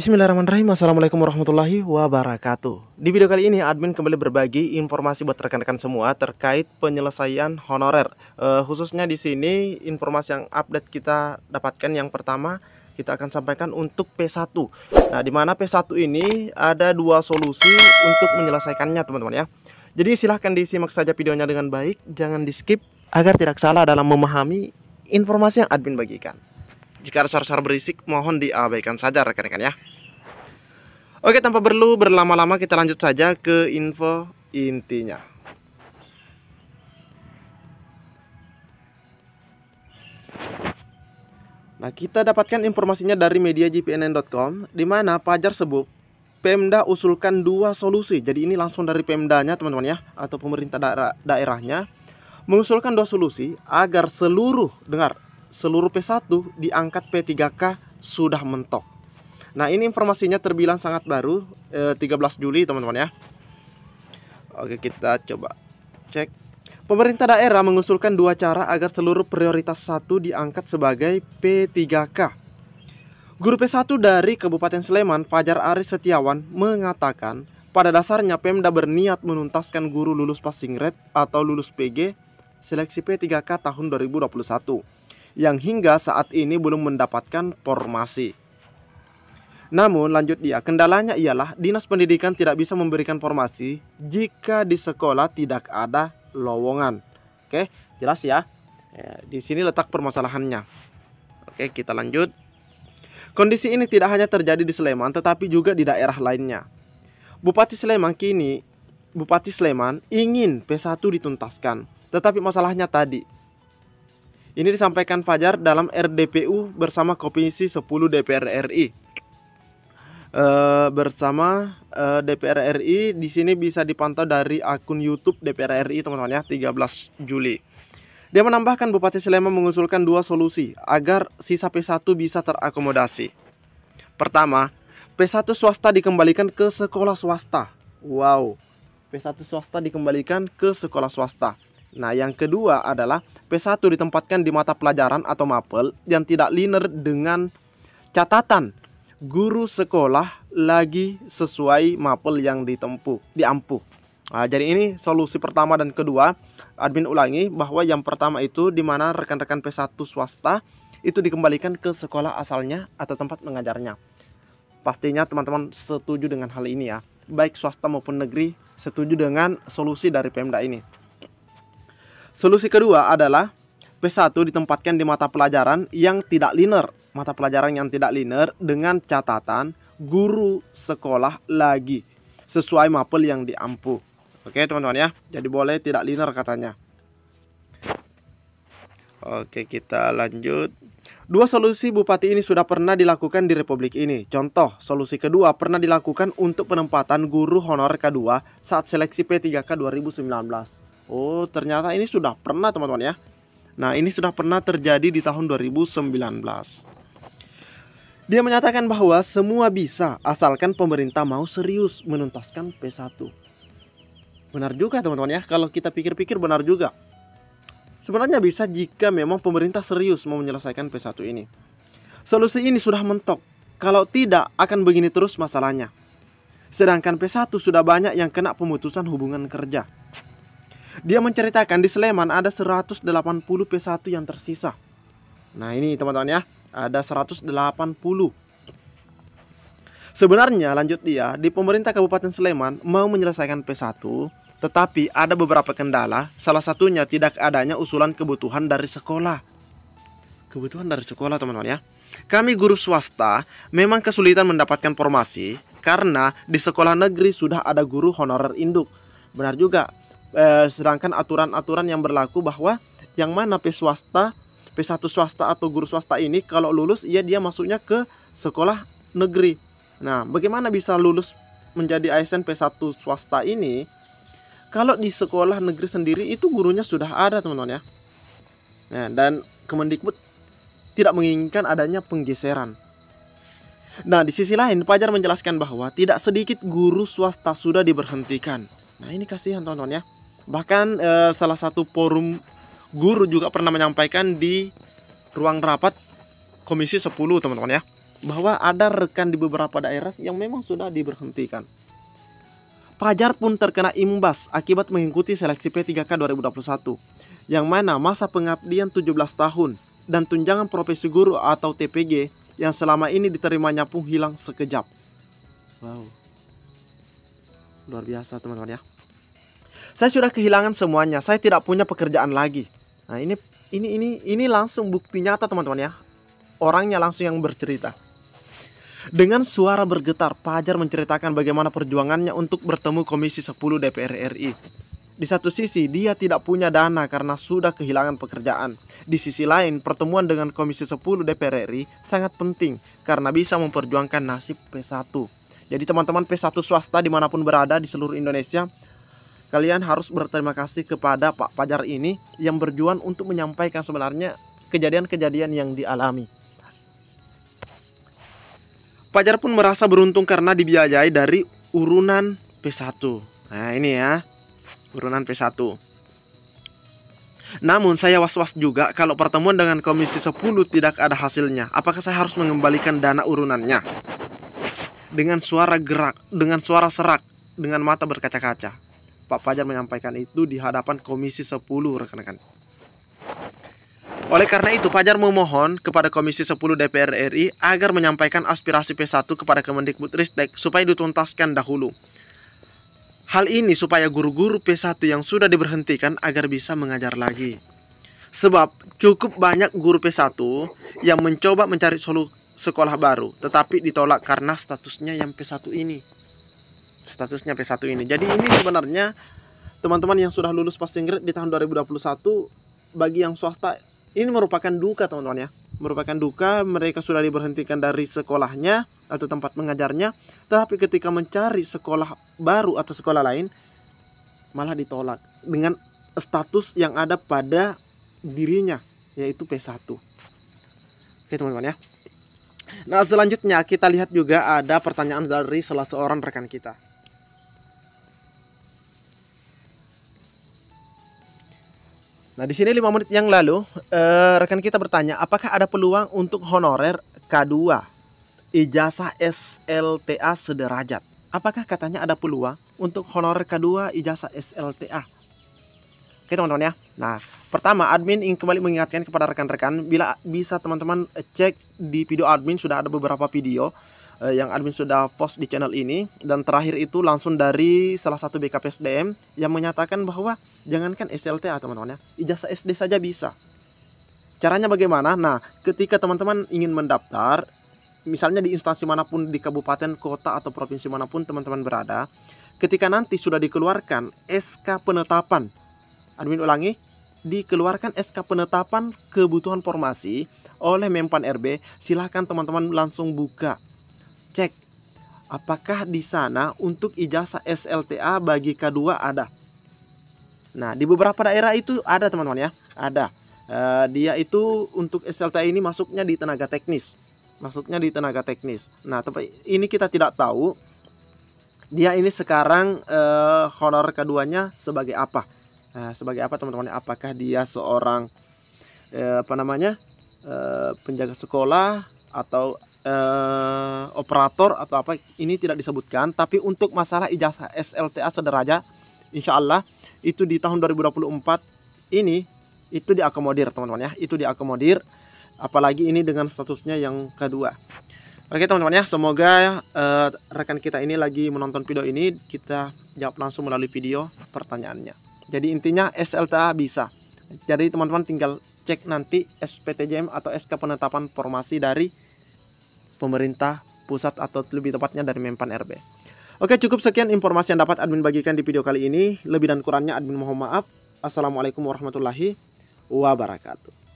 Bismillahirrahmanirrahim Assalamualaikum warahmatullahi wabarakatuh Di video kali ini admin kembali berbagi informasi buat rekan-rekan semua terkait penyelesaian honorer e, Khususnya di sini informasi yang update kita dapatkan yang pertama kita akan sampaikan untuk P1 Nah dimana P1 ini ada dua solusi untuk menyelesaikannya teman-teman ya Jadi silahkan disimak saja videonya dengan baik Jangan di skip agar tidak salah dalam memahami informasi yang admin bagikan jika ada suara-suara berisik mohon diabaikan saja rekan-rekan ya. Oke, tanpa perlu berlama-lama kita lanjut saja ke info intinya. Nah, kita dapatkan informasinya dari media jpnn.com di mana Pajar sebut Pemda usulkan dua solusi. Jadi ini langsung dari Pemdanya, teman-teman ya, atau pemerintah daerah daerahnya mengusulkan dua solusi agar seluruh dengar, seluruh P1 diangkat P3K sudah mentok. Nah ini informasinya terbilang sangat baru eh, 13 Juli teman-teman ya Oke kita coba cek Pemerintah daerah mengusulkan dua cara agar seluruh prioritas satu diangkat sebagai P3K Guru P1 dari Kabupaten Sleman Fajar Aris Setiawan mengatakan pada dasarnya Pemda berniat menuntaskan guru lulus passing grade atau lulus PG seleksi P3K tahun 2021 yang hingga saat ini belum mendapatkan formasi. Namun lanjut dia, kendalanya ialah dinas pendidikan tidak bisa memberikan formasi jika di sekolah tidak ada lowongan. Oke, jelas ya. ya. Di sini letak permasalahannya. Oke, kita lanjut. Kondisi ini tidak hanya terjadi di Sleman tetapi juga di daerah lainnya. Bupati Sleman kini Bupati Sleman ingin P1 dituntaskan, tetapi masalahnya tadi ini disampaikan Fajar dalam RDPU bersama Komisi 10 DPR RI Eh, bersama uh, DPR RI di sini bisa dipantau dari akun YouTube DPR RI teman-teman ya 13 Juli. Dia menambahkan Bupati Sleman mengusulkan dua solusi agar sisa P1 bisa terakomodasi. Pertama, P1 swasta dikembalikan ke sekolah swasta. Wow. P1 swasta dikembalikan ke sekolah swasta. Nah, yang kedua adalah P1 ditempatkan di mata pelajaran atau mapel yang tidak linear dengan catatan guru sekolah lagi sesuai mapel yang ditempuh, diampu. Nah, jadi ini solusi pertama dan kedua. Admin ulangi bahwa yang pertama itu di mana rekan-rekan P1 swasta itu dikembalikan ke sekolah asalnya atau tempat mengajarnya. Pastinya teman-teman setuju dengan hal ini ya. Baik swasta maupun negeri setuju dengan solusi dari Pemda ini. Solusi kedua adalah P1 ditempatkan di mata pelajaran yang tidak linear mata pelajaran yang tidak linear dengan catatan guru sekolah lagi sesuai mapel yang diampu. Oke, teman-teman ya. Jadi boleh tidak linear katanya. Oke, kita lanjut. Dua solusi bupati ini sudah pernah dilakukan di Republik ini. Contoh, solusi kedua pernah dilakukan untuk penempatan guru honor K2 saat seleksi P3K 2019. Oh, ternyata ini sudah pernah teman-teman ya. Nah, ini sudah pernah terjadi di tahun 2019. Dia menyatakan bahwa semua bisa asalkan pemerintah mau serius menuntaskan P1. Benar juga teman-teman ya, kalau kita pikir-pikir benar juga. Sebenarnya bisa jika memang pemerintah serius mau menyelesaikan P1 ini. Solusi ini sudah mentok. Kalau tidak akan begini terus masalahnya. Sedangkan P1 sudah banyak yang kena pemutusan hubungan kerja. Dia menceritakan di Sleman ada 180 P1 yang tersisa. Nah ini teman-teman ya ada 180. Sebenarnya lanjut dia, di pemerintah Kabupaten Sleman mau menyelesaikan P1, tetapi ada beberapa kendala, salah satunya tidak adanya usulan kebutuhan dari sekolah. Kebutuhan dari sekolah teman-teman ya. Kami guru swasta memang kesulitan mendapatkan formasi karena di sekolah negeri sudah ada guru honorer induk. Benar juga. Eh, sedangkan aturan-aturan yang berlaku bahwa yang mana P swasta P1 swasta atau guru swasta ini kalau lulus ya dia masuknya ke sekolah negeri. Nah, bagaimana bisa lulus menjadi ASN P1 swasta ini? Kalau di sekolah negeri sendiri itu gurunya sudah ada, teman-teman ya. Nah, dan Kemendikbud tidak menginginkan adanya penggeseran. Nah, di sisi lain, Pajar menjelaskan bahwa tidak sedikit guru swasta sudah diberhentikan. Nah, ini kasihan teman-teman ya. Bahkan eh, salah satu forum guru juga pernah menyampaikan di ruang rapat komisi 10 teman-teman ya bahwa ada rekan di beberapa daerah yang memang sudah diberhentikan. Pajar pun terkena imbas akibat mengikuti seleksi P3K 2021 yang mana masa pengabdian 17 tahun dan tunjangan profesi guru atau TPG yang selama ini diterimanya pun hilang sekejap. Wow. Luar biasa teman-teman ya. Saya sudah kehilangan semuanya, saya tidak punya pekerjaan lagi. Nah, ini ini ini ini langsung bukti nyata teman-teman ya. Orangnya langsung yang bercerita. Dengan suara bergetar, Pajar menceritakan bagaimana perjuangannya untuk bertemu Komisi 10 DPR RI. Di satu sisi, dia tidak punya dana karena sudah kehilangan pekerjaan. Di sisi lain, pertemuan dengan Komisi 10 DPR RI sangat penting karena bisa memperjuangkan nasib P1. Jadi teman-teman P1 swasta dimanapun berada di seluruh Indonesia kalian harus berterima kasih kepada Pak Pajar ini yang berjuang untuk menyampaikan sebenarnya kejadian-kejadian yang dialami. Pajar pun merasa beruntung karena dibiayai dari urunan P1. Nah, ini ya. Urunan P1. Namun saya was-was juga kalau pertemuan dengan Komisi 10 tidak ada hasilnya. Apakah saya harus mengembalikan dana urunannya? Dengan suara gerak, dengan suara serak, dengan mata berkaca-kaca. Pak Fajar menyampaikan itu di hadapan Komisi 10 rekan-rekan. Oleh karena itu, Fajar memohon kepada Komisi 10 DPR RI agar menyampaikan aspirasi P1 kepada Kemendikbudristek supaya dituntaskan dahulu. Hal ini supaya guru-guru P1 yang sudah diberhentikan agar bisa mengajar lagi. Sebab cukup banyak guru P1 yang mencoba mencari solusi sekolah baru tetapi ditolak karena statusnya yang P1 ini statusnya P1 ini. Jadi ini sebenarnya teman-teman yang sudah lulus passing grade di tahun 2021 bagi yang swasta ini merupakan duka teman-teman ya. Merupakan duka mereka sudah diberhentikan dari sekolahnya atau tempat mengajarnya, tetapi ketika mencari sekolah baru atau sekolah lain malah ditolak dengan status yang ada pada dirinya yaitu P1. Oke teman-teman ya. Nah, selanjutnya kita lihat juga ada pertanyaan dari salah seorang rekan kita. Nah, di sini 5 menit yang lalu uh, rekan kita bertanya, apakah ada peluang untuk honorer K2 ijazah SLTA sederajat? Apakah katanya ada peluang untuk honorer K2 ijazah SLTA? Oke teman-teman ya. Nah, pertama admin ingin kembali mengingatkan kepada rekan-rekan bila bisa teman-teman cek di video admin sudah ada beberapa video eh, yang admin sudah post di channel ini dan terakhir itu langsung dari salah satu BKP SDM yang menyatakan bahwa jangankan SLTA ah, teman-teman ya ijazah SD saja bisa caranya bagaimana nah ketika teman-teman ingin mendaftar misalnya di instansi manapun di kabupaten kota atau provinsi manapun teman-teman berada ketika nanti sudah dikeluarkan SK penetapan admin ulangi dikeluarkan SK penetapan kebutuhan formasi oleh Mempan RB silahkan teman-teman langsung buka cek apakah di sana untuk ijazah SLTA bagi K2 ada. Nah, di beberapa daerah itu ada teman-teman ya, ada. Uh, dia itu untuk SLTA ini masuknya di tenaga teknis, masuknya di tenaga teknis. Nah, tapi ini kita tidak tahu dia ini sekarang uh, honor keduanya sebagai apa? Nah, sebagai apa teman-teman? Ya? Apakah dia seorang uh, apa namanya penjaga sekolah atau eh, operator atau apa ini tidak disebutkan tapi untuk masalah ijazah SLTA sederaja, insya Allah itu di tahun 2024 ini itu diakomodir teman-teman ya itu diakomodir apalagi ini dengan statusnya yang kedua Oke teman-teman ya, semoga uh, rekan kita ini lagi menonton video ini kita jawab langsung melalui video pertanyaannya. Jadi intinya SLTA bisa. Jadi teman-teman tinggal cek nanti SPTJM atau SK penetapan formasi dari pemerintah pusat atau lebih tepatnya dari Mempan RB. Oke, cukup sekian informasi yang dapat admin bagikan di video kali ini. Lebih dan kurangnya admin mohon maaf. Assalamualaikum warahmatullahi wabarakatuh.